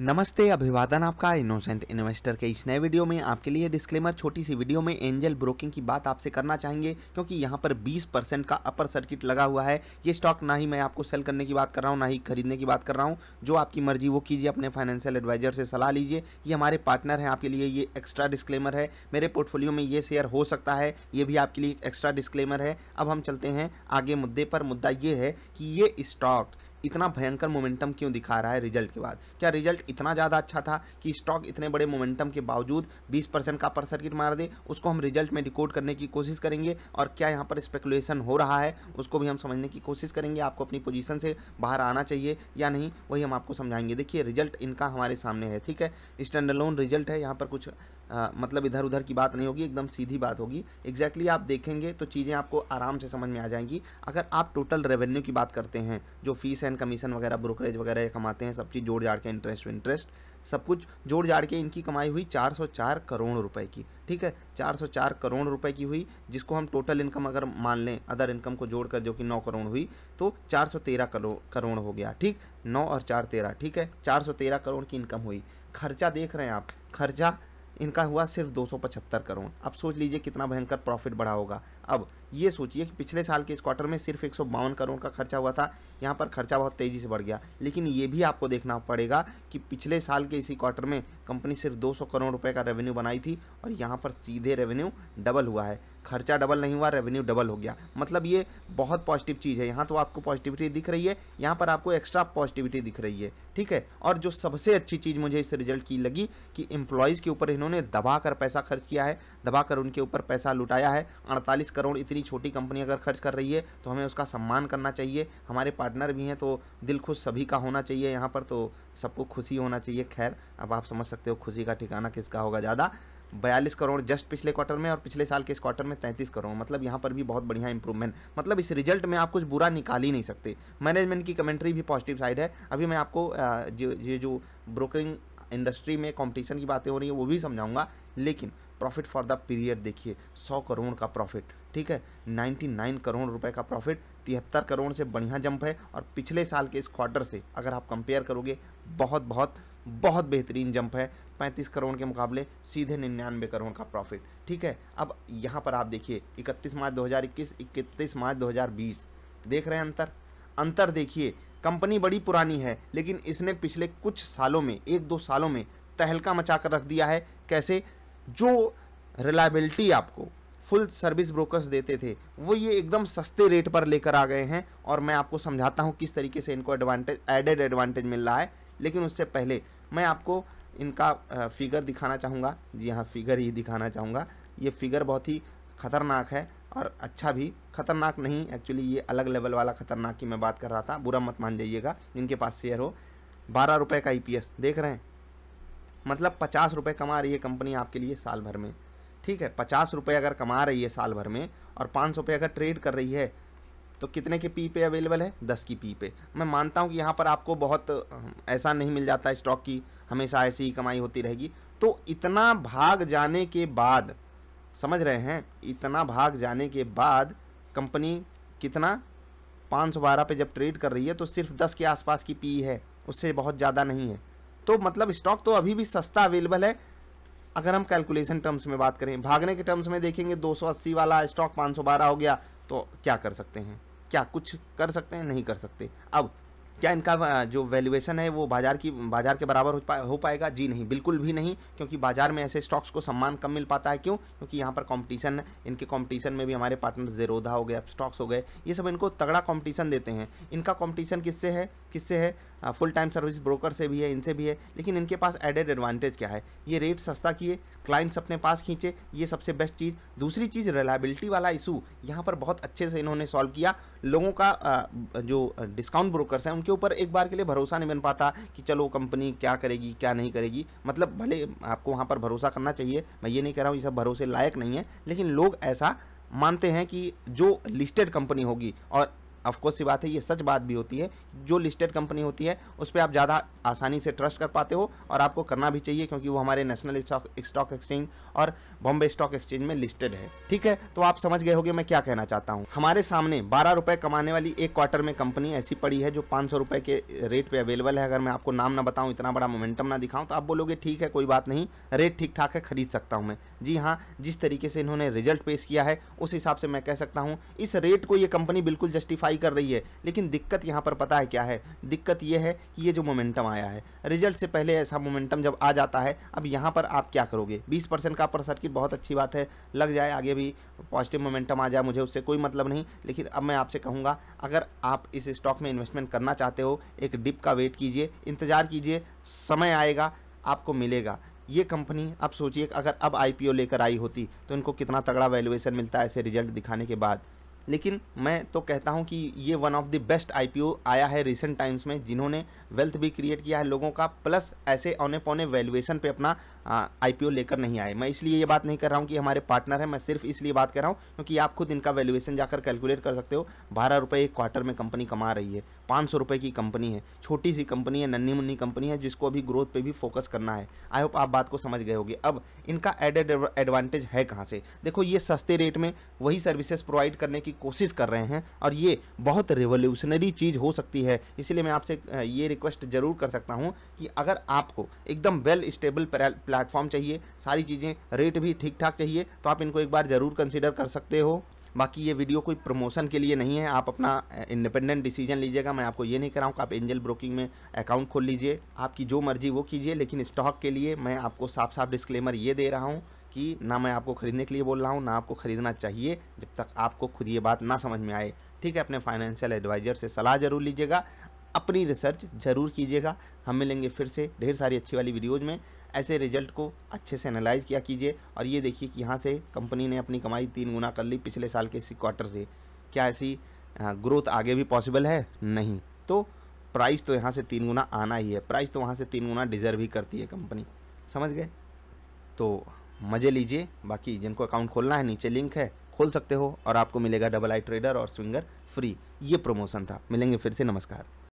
नमस्ते अभिवादन आपका इनोसेंट इन्वेस्टर के इस नए वीडियो में आपके लिए डिस्क्लेमर छोटी सी वीडियो में एंजल ब्रोकिंग की बात आपसे करना चाहेंगे क्योंकि यहां पर 20 परसेंट का अपर सर्किट लगा हुआ है ये स्टॉक ना ही मैं आपको सेल करने की बात कर रहा हूं ना ही खरीदने की बात कर रहा हूं जो आपकी मर्जी वो कीजिए अपने फाइनेंशियल एडवाइजर से सलाह लीजिए ये हमारे पार्टनर हैं आपके लिए ये एक्स्ट्रा डिस्क्लेमर है मेरे पोर्टफोलियो में ये शेयर हो सकता है ये भी आपके लिए एक्स्ट्रा डिस्क्लेमर है अब हम चलते हैं आगे मुद्दे पर मुद्दा ये है कि ये स्टॉक इतना भयंकर मोमेंटम क्यों दिखा रहा है रिजल्ट के बाद क्या रिजल्ट इतना ज़्यादा अच्छा था कि स्टॉक इतने बड़े मोमेंटम के बावजूद 20 परसेंट का पर सर्किट मार दे उसको हम रिजल्ट में रिकॉर्ड करने की कोशिश करेंगे और क्या यहाँ पर स्पेकुलेशन हो रहा है उसको भी हम समझने की कोशिश करेंगे आपको अपनी पोजिशन से बाहर आना चाहिए या नहीं वही हम आपको समझाएंगे देखिए रिजल्ट इनका हमारे सामने है ठीक है स्टैंडर्ड लोन रिजल्ट है यहाँ पर कुछ आ, मतलब इधर उधर की बात नहीं होगी एकदम सीधी बात होगी एग्जैक्टली exactly आप देखेंगे तो चीज़ें आपको आराम से समझ में आ जाएंगी अगर आप टोटल रेवेन्यू की बात करते हैं जो फीस एंड कमीशन वगैरह ब्रोकरेज वगैरह कमाते हैं सब चीज़ जोड़ जाड़ के इंटरेस्ट इंटरेस्ट सब कुछ जोड़ जाड़ के इनकी कमाई हुई 404 करोड़ रुपए की ठीक है 404 करोड़ रुपए की हुई जिसको हम टोटल इनकम अगर मान लें अदर इनकम को जोड़कर जो कि 9 करोड़ हुई तो 413 करोड़ हो गया ठीक 9 और 4 तेरह ठीक है 413 करोड़ की इनकम हुई खर्चा देख रहे हैं आप खर्चा इनका हुआ सिर्फ दो करोड़ अब सोच लीजिए कितना भयंकर प्रॉफिट बढ़ा होगा अब ये सोचिए कि पिछले साल के इस क्वार्टर में सिर्फ एक करोड़ का खर्चा हुआ था यहाँ पर खर्चा बहुत तेज़ी से बढ़ गया लेकिन ये भी आपको देखना पड़ेगा कि पिछले साल के इसी क्वार्टर में कंपनी सिर्फ 200 करोड़ रुपए का रेवेन्यू बनाई थी और यहाँ पर सीधे रेवेन्यू डबल हुआ है खर्चा डबल नहीं हुआ रेवेन्यू डबल हो गया मतलब ये बहुत पॉजिटिव चीज़ है यहाँ तो आपको पॉजिटिविटी दिख रही है यहाँ पर आपको एक्स्ट्रा पॉजिटिविटी दिख रही है ठीक है और जो सबसे अच्छी चीज़ मुझे इस रिजल्ट की लगी कि एम्प्लॉयज़ के ऊपर इन्होंने दबा कर पैसा खर्च किया है दबा कर उनके ऊपर पैसा लुटाया है अड़तालीस करोड़ इतनी इतनी छोटी कंपनी अगर खर्च कर रही है तो हमें उसका सम्मान करना चाहिए हमारे पार्टनर भी हैं तो दिल खुश सभी का होना चाहिए यहाँ पर तो सबको खुशी होना चाहिए खैर अब आप समझ सकते हो खुशी का ठिकाना किसका होगा ज़्यादा बयालीस करोड़ जस्ट पिछले क्वार्टर में और पिछले साल के इस क्वार्टर में तैंतीस करोड़ मतलब यहाँ पर भी बहुत बढ़िया इंप्रूवमेंट मतलब इस रिजल्ट में आप कुछ बुरा निकाल ही नहीं सकते मैनेजमेंट की कमेंट्री भी पॉजिटिव साइड है अभी मैं आपको जो ये जो ब्रोकरिंग इंडस्ट्री में कंपटीशन की बातें हो रही है वो भी समझाऊंगा लेकिन प्रॉफिट फॉर द पीरियड देखिए सौ करोड़ का प्रॉफिट ठीक है 99 करोड़ रुपए का प्रॉफिट तिहत्तर करोड़ से बढ़िया जंप है और पिछले साल के इस क्वार्टर से अगर आप कंपेयर करोगे बहुत बहुत बहुत बेहतरीन जंप है 35 करोड़ के मुकाबले सीधे निन्यानवे करोड़ का प्रॉफिट ठीक है अब यहाँ पर आप देखिए 31 मार्च 2021 हज़ार मार्च 2020 देख रहे हैं अंतर अंतर देखिए कंपनी बड़ी पुरानी है लेकिन इसने पिछले कुछ सालों में एक दो सालों में तहलका मचा कर रख दिया है कैसे जो रिलायबिलिटी आपको फुल सर्विस ब्रोकर्स देते थे वो ये एकदम सस्ते रेट पर लेकर आ गए हैं और मैं आपको समझाता हूँ किस तरीके से इनको एडवांटेज एडेड एडवांटेज मिल रहा है लेकिन उससे पहले मैं आपको इनका फिगर दिखाना चाहूँगा जी हाँ फिगर ही दिखाना चाहूँगा ये फिगर बहुत ही ख़तरनाक है और अच्छा भी खतरनाक नहीं एक्चुअली ये अलग लेवल वाला खतरनाक की मैं बात कर रहा था बुरा मत मान जाइएगा जिनके पास शेयर हो बारह रुपये का ई e देख रहे हैं मतलब पचास रुपये कमा रही है कंपनी आपके लिए साल भर में ठीक है पचास रुपये अगर कमा रही है साल भर में और पाँच सौ अगर ट्रेड कर रही है तो कितने के पी पे अवेलेबल है दस की पी पे मैं मानता हूँ कि यहाँ पर आपको बहुत ऐसा नहीं मिल जाता स्टॉक की हमेशा ऐसी ही कमाई होती रहेगी तो इतना भाग जाने के बाद समझ रहे हैं इतना भाग जाने के बाद कंपनी कितना पाँच सौ बारह पर जब ट्रेड कर रही है तो सिर्फ दस के आसपास की पी है उससे बहुत ज़्यादा नहीं है तो मतलब स्टॉक तो अभी भी सस्ता अवेलेबल है अगर हम कैलकुलेशन टर्म्स में बात करें भागने के टर्म्स में देखेंगे 280 वाला स्टॉक 512 हो गया तो क्या कर सकते हैं क्या कुछ कर सकते हैं नहीं कर सकते अब क्या इनका जो वैल्यूएशन है वो बाजार की बाजार के बराबर हो, पा, हो पाएगा जी नहीं बिल्कुल भी नहीं क्योंकि बाजार में ऐसे स्टॉक्स को सम्मान कम मिल पाता है क्यों क्योंकि यहाँ पर कंपटीशन है इनके कंपटीशन में भी हमारे पार्टनर जेरोधा हो गए स्टॉक्स हो गए ये सब इनको तगड़ा कंपटीशन देते हैं इनका कॉम्पिटिशन किससे है किससे है फुल टाइम सर्विस ब्रोकर से भी है इनसे भी है लेकिन इनके पास एडेड एडवांटेज क्या है ये रेट सस्ता किए क्लाइंट्स अपने पास खींचे ये सबसे बेस्ट चीज़ दूसरी चीज़ रिलायबिलिटी वाला इशू यहाँ पर बहुत अच्छे से इन्होंने सॉल्व किया लोगों का जो डिस्काउंट ब्रोकर्स हैं उनके ऊपर एक बार के लिए भरोसा नहीं बन पाता कि चलो कंपनी क्या करेगी क्या नहीं करेगी मतलब भले आपको वहाँ पर भरोसा करना चाहिए मैं ये नहीं कह रहा हूँ ये सब भरोसे लायक नहीं है लेकिन लोग ऐसा मानते हैं कि जो लिस्टेड कंपनी होगी और ऑफकोर्स ये बात है ये सच बात भी होती है जो लिस्टेड कंपनी होती है उस पर आप ज़्यादा आसानी से ट्रस्ट कर पाते हो और आपको करना भी चाहिए क्योंकि वो हमारे नेशनल स्टॉक एक्सचेंज और बॉम्बे स्टॉक एक्सचेंज में लिस्टेड है ठीक है तो आप समझ गए होगे मैं क्या कहना चाहता हूँ हमारे सामने बारह रुपये कमाने वाली एक क्वार्टर में कंपनी ऐसी पड़ी है जो पाँच सौ रुपये के रेट पर अवेलेबल है अगर मैं आपको नाम ना बताऊँ इतना बड़ा मोमेंटम ना दिखाऊँ तो आप बोलोगे ठीक है कोई बात नहीं रेट ठीक ठाक है खरीद सकता हूँ मैं जी हाँ जिस तरीके से इन्होंने रिजल्ट पेश किया है उस हिसाब से मैं कह सकता हूँ इस रेट को ये कंपनी बिल्कुल जस्टिफाई सफाई कर रही है लेकिन दिक्कत यहाँ पर पता है क्या है दिक्कत ये है कि ये जो मोमेंटम आया है रिजल्ट से पहले ऐसा मोमेंटम जब आ जाता है अब यहाँ पर आप क्या करोगे बीस परसेंट का पर सर्किट बहुत अच्छी बात है लग जाए आगे भी पॉजिटिव मोमेंटम आ जाए मुझे उससे कोई मतलब नहीं लेकिन अब मैं आपसे कहूँगा अगर आप इस स्टॉक में इन्वेस्टमेंट करना चाहते हो एक डिप का वेट कीजिए इंतज़ार कीजिए समय आएगा आपको मिलेगा ये कंपनी अब सोचिए अगर अब आईपीओ लेकर आई होती तो इनको कितना तगड़ा वैल्यूएशन मिलता है ऐसे रिजल्ट दिखाने के बाद लेकिन मैं तो कहता हूँ कि ये one of the best IPO आया है रिसेंट टाइम्स में जिन्होंने वेल्थ भी क्रिएट किया है लोगों का प्लस ऐसे औने पौने वैल्यूएशन पे अपना आईपीओ लेकर नहीं आए मैं इसलिए ये बात नहीं कर रहा हूँ कि हमारे पार्टनर है मैं सिर्फ इसलिए बात कर रहा हूँ क्योंकि आप खुद इनका वैल्यूएशन जाकर कैलकुलेट कर सकते हो बारह रुपये एक क्वार्टर में कंपनी कमा रही है पाँच सौ रुपये की कंपनी है छोटी सी कंपनी है नन्नी मुन्नी कंपनी है जिसको अभी ग्रोथ पर भी फोकस करना है आई होप आप बात को समझ गए होगी अब इनका एडेड एडवांटेज है कहाँ से देखो ये सस्ते रेट में वही सर्विसेज प्रोवाइड करने की कोशिश कर रहे हैं और ये बहुत रिवोल्यूशनरी चीज़ हो सकती है इसलिए मैं आपसे ये रिक्वेस्ट जरूर कर सकता हूँ कि अगर आपको एकदम वेल स्टेबल प्ला प्लेटफॉर्म चाहिए सारी चीज़ें रेट भी ठीक ठाक चाहिए तो आप इनको एक बार ज़रूर कंसिडर कर सकते हो बाकी ये वीडियो कोई प्रमोशन के लिए नहीं है आप अपना इंडिपेंडेंट डिसीजन लीजिएगा मैं आपको ये नहीं कराऊँ कि आप एंजल ब्रोकिंग में अकाउंट खोल लीजिए आपकी जो मर्जी वो कीजिए लेकिन स्टॉक के लिए मैं आपको साफ साफ डिस्क्लेमर ये दे रहा हूँ कि ना मैं आपको खरीदने के लिए बोल रहा हूँ ना आपको खरीदना चाहिए जब तक आपको खुद ये बात ना समझ में आए ठीक है अपने फाइनेंशियल एडवाइजर से सलाह जरूर लीजिएगा अपनी रिसर्च ज़रूर कीजिएगा हम मिलेंगे फिर से ढेर सारी अच्छी वाली वीडियोज़ में ऐसे रिजल्ट को अच्छे से एनालाइज किया कीजिए और ये देखिए कि यहाँ से कंपनी ने अपनी कमाई तीन गुना कर ली पिछले साल के इसी क्वार्टर से क्या ऐसी ग्रोथ हाँ, आगे भी पॉसिबल है नहीं तो प्राइस तो यहाँ से तीन गुना आना ही है प्राइस तो वहाँ से तीन गुना डिजर्व ही करती है कंपनी समझ गए तो मज़े लीजिए बाकी जिनको अकाउंट खोलना है नीचे लिंक है खोल सकते हो और आपको मिलेगा डबल आई ट्रेडर और स्विंगर फ्री ये प्रमोशन था मिलेंगे फिर से नमस्कार